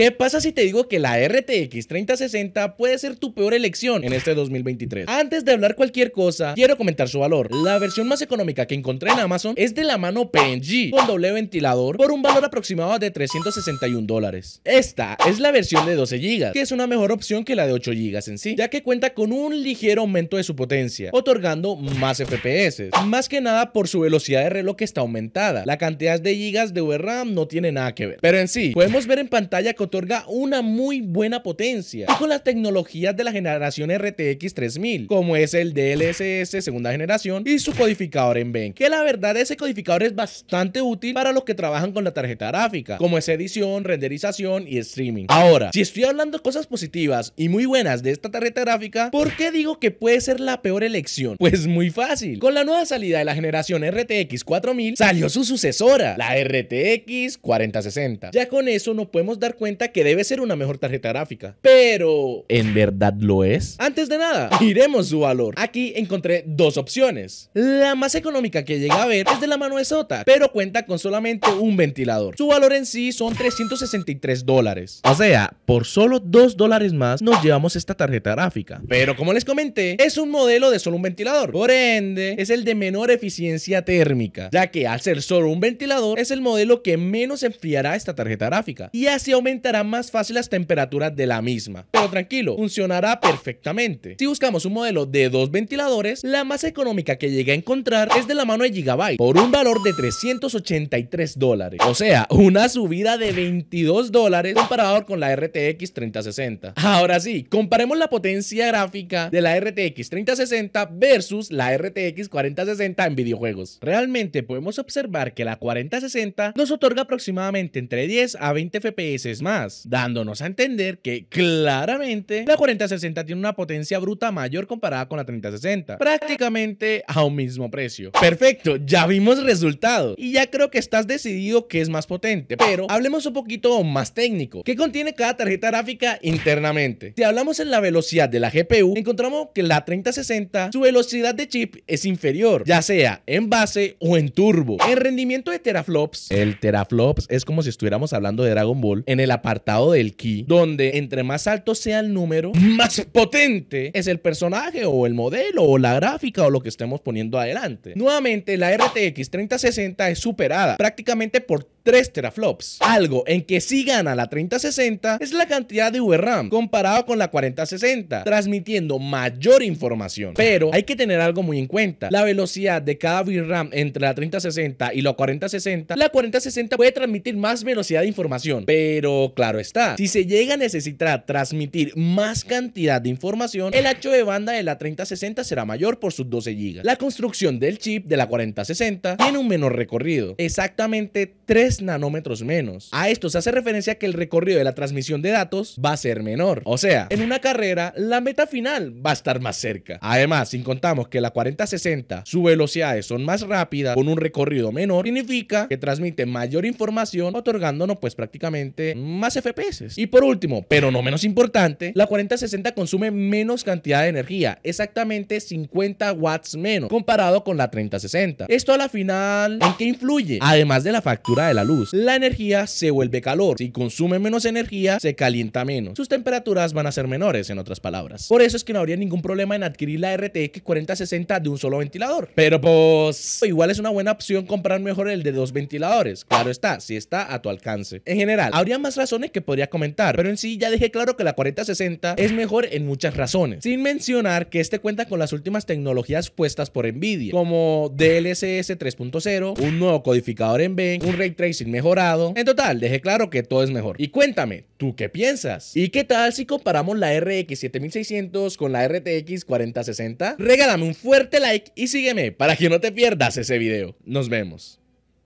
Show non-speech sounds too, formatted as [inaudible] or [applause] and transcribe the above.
¿Qué pasa si te digo que la RTX 3060 puede ser tu peor elección en este 2023? Antes de hablar cualquier cosa, quiero comentar su valor. La versión más económica que encontré en Amazon es de la mano PNG con doble ventilador por un valor aproximado de 361 dólares. Esta es la versión de 12 GB, que es una mejor opción que la de 8 GB en sí, ya que cuenta con un ligero aumento de su potencia, otorgando más FPS, más que nada por su velocidad de reloj que está aumentada. La cantidad de GB de VRAM no tiene nada que ver. Pero en sí, podemos ver en pantalla que otorga una muy buena potencia y con las tecnologías de la generación RTX 3000 como es el DLSS segunda generación y su codificador en BEN que la verdad ese codificador es bastante útil para los que trabajan con la tarjeta gráfica como es edición, renderización y streaming. Ahora, si estoy hablando cosas positivas y muy buenas de esta tarjeta gráfica, ¿por qué digo que puede ser la peor elección? Pues muy fácil. Con la nueva salida de la generación RTX 4000 salió su sucesora, la RTX 4060. Ya con eso no podemos dar cuenta que debe ser una mejor tarjeta gráfica. Pero... ¿En verdad lo es? Antes de nada, miremos su valor. Aquí encontré dos opciones. La más económica que llega a ver es de la mano de Sota, pero cuenta con solamente un ventilador. Su valor en sí son 363 dólares. O sea, por solo 2 dólares más nos llevamos esta tarjeta gráfica. Pero como les comenté, es un modelo de solo un ventilador. Por ende, es el de menor eficiencia térmica, ya que al ser solo un ventilador es el modelo que menos enfriará esta tarjeta gráfica. Y así aumenta más fácil las temperaturas de la misma. Pero tranquilo, funcionará perfectamente. Si buscamos un modelo de dos ventiladores, la más económica que llegue a encontrar es de la mano de Gigabyte por un valor de 383 dólares. O sea, una subida de 22 dólares comparado con la RTX 3060. Ahora sí, comparemos la potencia gráfica de la RTX 3060 versus la RTX 4060 en videojuegos. Realmente podemos observar que la 4060 nos otorga aproximadamente entre 10 a 20 FPS más dándonos a entender que claramente la 4060 tiene una potencia bruta mayor comparada con la 3060, prácticamente a un mismo precio. Perfecto, ya vimos resultado y ya creo que estás decidido que es más potente, pero hablemos un poquito más técnico. ¿Qué contiene cada tarjeta gráfica internamente? Si hablamos en la velocidad de la GPU, encontramos que la 3060, su velocidad de chip es inferior, ya sea en base o en turbo. En rendimiento de teraflops, el teraflops es como si estuviéramos hablando de Dragon Ball en el apartado del key, donde entre más alto sea el número, [laughs] más potente es el personaje o el modelo o la gráfica o lo que estemos poniendo adelante. Nuevamente, la RTX 3060 es superada prácticamente por 3 teraflops. Algo en que sí gana la 3060 es la cantidad de VRAM comparado con la 4060, transmitiendo mayor información. Pero hay que tener algo muy en cuenta. La velocidad de cada VRAM entre la 3060 y la 4060, la 4060 puede transmitir más velocidad de información. Pero claro está, si se llega a necesitar transmitir más cantidad de información, el ancho de banda de la 3060 será mayor por sus 12 GB. La construcción del chip de la 4060 tiene un menor recorrido, exactamente 3 nanómetros menos. A esto se hace referencia que el recorrido de la transmisión de datos va a ser menor. O sea, en una carrera, la meta final va a estar más cerca. Además, si contamos que la 4060, sus velocidades son más rápidas con un recorrido menor, significa que transmite mayor información, otorgándonos pues prácticamente más FPS. Y por último, pero no menos importante, la 4060 consume menos cantidad de energía, exactamente 50 watts menos, comparado con la 3060. Esto a la final, ¿en qué influye? Además de la factura de la luz. La energía se vuelve calor. Si consume menos energía, se calienta menos. Sus temperaturas van a ser menores, en otras palabras. Por eso es que no habría ningún problema en adquirir la RTX 4060 de un solo ventilador. Pero pues, igual es una buena opción comprar mejor el de dos ventiladores. Claro está, si está a tu alcance. En general, habría más razones que podría comentar, pero en sí ya dejé claro que la 4060 es mejor en muchas razones. Sin mencionar que este cuenta con las últimas tecnologías puestas por Nvidia, como DLSS 3.0, un nuevo codificador en Ben, un Ray Tracing sin mejorado. En total, dejé claro que todo es mejor. Y cuéntame, ¿tú qué piensas? ¿Y qué tal si comparamos la RX 7600 con la RTX 4060? Regálame un fuerte like y sígueme para que no te pierdas ese video. Nos vemos.